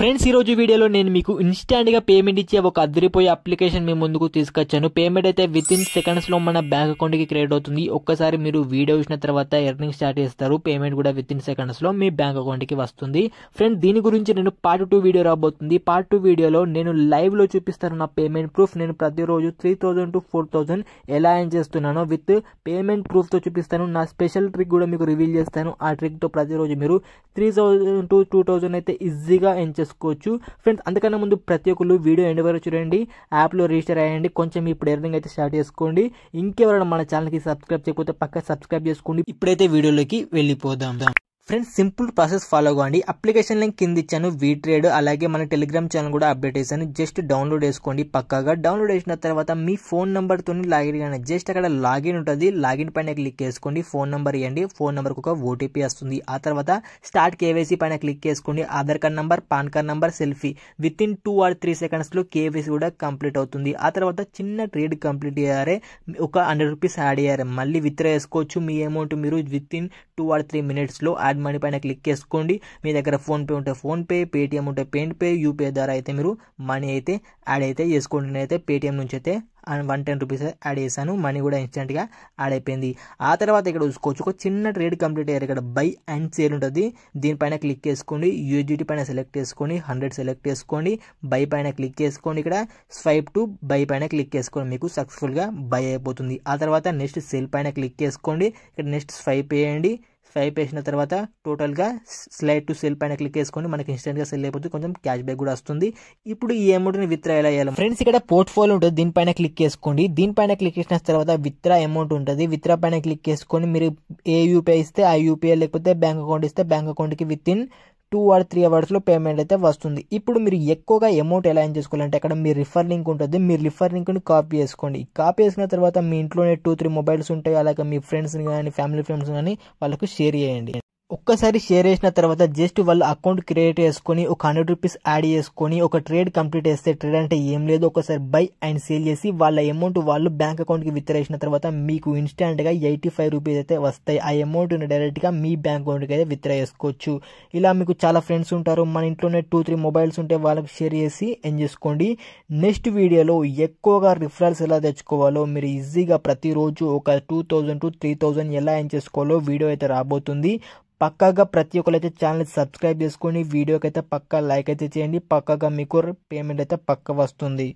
friends ఈరోజు వీడియోలో నేను మీకు ఇన్స్టాంట్గా పేమెంట్ ఇచ్చే ఒక అదిరిపోయే అప్లికేషన్ మీ ముందుకు తీసుకొచ్చాను పేమెంట్ అయితే విత్ ఇన్ సెకండ్స్లో మన బ్యాంక్ అకౌంట్కి క్రియేట్ అవుతుంది ఒక్కసారి మీరు వీడియో ఇచ్చిన తర్వాత ఎర్నింగ్ స్టార్ట్ చేస్తారు పేమెంట్ కూడా విత్ ఇన్ సెకండ్స్లో మీ బ్యాంక్ అకౌంట్కి వస్తుంది ఫ్రెండ్ దీని గురించి నేను పార్ట్ టూ వీడియో రాబోతుంది పార్ట్ టూ వీడియోలో నేను లైవ్లో చూపిస్తాను నా పేమెంట్ ప్రూఫ్ నేను ప్రతిరోజు three thousand to four thousand ఎలా ఏం చేస్తున్నానో విత్ పేమెంట్ ప్రూఫ్తో చూపిస్తాను నా స్పెషల్ ట్రిక్ కూడా మీకు రివీల్ చేస్తాను ఆ ట్రిక్తో ప్రతిరోజు మీరు three thousand to two thousand అయితే ఈజీగా ఏం చేసుకోవచ్చు ఫ్రెండ్స్ అందుకన్నా ముందు ప్రతి ఒక్కరు వీడియో ఎండ్ వరకు చూడండి యాప్లో రిజిస్టర్ అయ్యండి కొంచెం ఇప్పుడు ఎర్నింగ్ అయితే స్టార్ట్ చేసుకోండి ఇంకెవరైనా మన ఛానల్కి సబ్స్క్రైబ్ చేయకపోతే పక్క సబ్స్క్రైబ్ చేసుకోండి ఇప్పుడైతే వీడియోలోకి వెళ్ళిపోదాం ఫ్రెండ్స్ సింపుల్ ప్రాసెస్ ఫాలో కావండి అప్లికేషన్ లింక్ కింద ఇచ్చాను వీ ట్రేడ్ అలాగే మన టెలిగ్రామ్ ఛానల్ కూడా అప్డేట్ చేశాను జస్ట్ డౌన్లోడ్ చేసుకోండి పక్కాగా డౌన్లోడ్ చేసిన తర్వాత మీ ఫోన్ నెంబర్తో లాగిన్ కానీ జస్ట్ అక్కడ లాగిన్ ఉంటుంది లాగిన్ పైన క్లిక్ చేసుకోండి ఫోన్ నెంబర్ ఇవ్వండి ఫోన్ నెంబర్కి ఒక ఓటీపీ వస్తుంది ఆ తర్వాత స్టార్ట్ కేవైసీ పైన క్లిక్ చేసుకోండి Aadhaar card number PAN card number selfie within two or three సెకండ్స్లో కేవైసీ కూడా కంప్లీట్ అవుతుంది ఆ తర్వాత చిన్న ట్రేడ్ కంప్లీట్ అయ్యారే ఒక హండ్రెడ్ రూపీస్ యాడ్ అయ్యారు మళ్ళీ విత్డ్రా చేసుకోవచ్చు మీ అమౌంట్ మీరు within two or three మినిట్స్లో యాడ్ మనీ పైన క్లిక్ చేసుకోండి మీ దగ్గర ఫోన్పే ఉంటే ఫోన్పే పేటిఎం ఉంటే పే యూపీఐ ద్వారా అయితే మీరు మనీ అయితే యాడ్ అయితే చేసుకోండి నేనైతే పేటిఎం నుంచి అయితే and one ten rupees add చేశాను మనీ కూడా ఇన్స్టెంట్గా యాడ్ అయిపోయింది ఆ తర్వాత ఇక్కడ చూసుకోవచ్చు ఒక చిన్న ట్రేడ్ కంప్లీట్ అయ్యారు ఇక్కడ బై అండ్ సేల్ ఉంటుంది దీనిపైన క్లిక్ చేసుకోండి యూజిటీ పైన సెలెక్ట్ చేసుకోండి హండ్రెడ్ సెలెక్ట్ చేసుకోండి బై పైన క్లిక్ చేసుకోండి ఇక్కడ స్వైప్ టు బై పైన క్లిక్ చేసుకోండి మీకు సక్సెస్ఫుల్గా బై అయిపోతుంది ఆ తర్వాత నెక్స్ట్ సెల్ పైన క్లిక్ చేసుకోండి ఇక్కడ నెక్స్ట్ స్వైప్ వేయండి స్వైప్ వేసిన తర్వాత టోటల్గా స్లైడ్ టు సెల్ పైన క్లిక్ చేసుకొని మనకి ఇన్స్టెంట్గా సెల్ అయిపోతుంది కొంచెం క్యాష్ బ్యాక్ కూడా వస్తుంది ఇప్పుడు ఈ అమౌంట్ని విత్డ్రా ఎలా చేయాలి ఫ్రెండ్స్ ఇక్కడ పోర్ట్ఫోలియో ఉంటుంది దీనిపైన క్లిక్ చేసుకోండి దీనిపైన క్లిక్ చేసిన తర్వాత విత్డ్రా అమౌంట్ ఉంటుంది విత్డ్రా పైన క్లిక్ చేసుకొని మీరు ఏ యూపీఐ ఇస్తే ఆ యూపీఐ లేకపోతే బ్యాంక్ అకౌంట్ ఇస్తే బ్యాంక్ అకౌంట్కి within two or three అవర్స్లో పేమెంట్ అయితే వస్తుంది ఇప్పుడు మీరు ఎక్కువగా అమౌంట్ ఎలా ఏం చేసుకోవాలంటే అక్కడ మీ రిఫర్ లింక్ ఉంటుంది మీరు రిఫర్ లింక్ని కాపీ చేసుకోండి కాపీ చేసిన తర్వాత మీ ఇంట్లోనే టూ త్రీ మొబైల్స్ ఉంటాయి అలాగే మీ ఫ్రెండ్స్ కానీ ఫ్యామిలీ ఫ్రెండ్స్ కానీ వాళ్ళకు షేర్ చేయండి ఒక్కసారి షేర్ చేసిన తర్వాత జస్ట్ వాళ్ళు అకౌంట్ క్రియేట్ చేసుకొని ఒక హండ్రెడ్ రూపీస్ యాడ్ చేసుకొని ఒక ట్రేడ్ కంప్లీట్ చేస్తే ట్రేడ్ అంటే ఏం లేదు ఒకసారి బై అండ్ సేల్ చేసి వాళ్ళ అమౌంట్ వాళ్ళు బ్యాంక్ అకౌంట్కి విత్రేసిన తర్వాత మీకు ఇన్స్టాంట్గా ఎయిటీ ఫైవ్ రూపీస్ అయితే వస్తాయి ఆ డైరెక్ట్ డైరెక్ట్గా మీ బ్యాంక్ అకౌంట్కి అయితే విత్డ్రా చేసుకోవచ్చు ఇలా మీకు చాలా ఫ్రెండ్స్ ఉంటారు మన ఇంట్లోనే టూ త్రీ మొబైల్స్ ఉంటే వాళ్ళకి షేర్ చేసి ఎంజాయ్ చేసుకోండి నెక్స్ట్ వీడియోలో ఎక్కువగా రిఫరల్స్ ఎలా తెచ్చుకోవాలో మీరు ఈజీగా ప్రతిరోజు ఒక టూ థౌజండ్ టు త్రీ ఎలా ఏం చేసుకోవాలో వీడియో అయితే రాబోతుంది పక్కాగా ప్రతి ఒక్కరైతే ఛానల్ సబ్స్క్రైబ్ చేసుకొని వీడియోకి అయితే పక్కా లైక్ అయితే చేయండి పక్కాగా మీకు పేమెంట్ అయితే పక్క వస్తుంది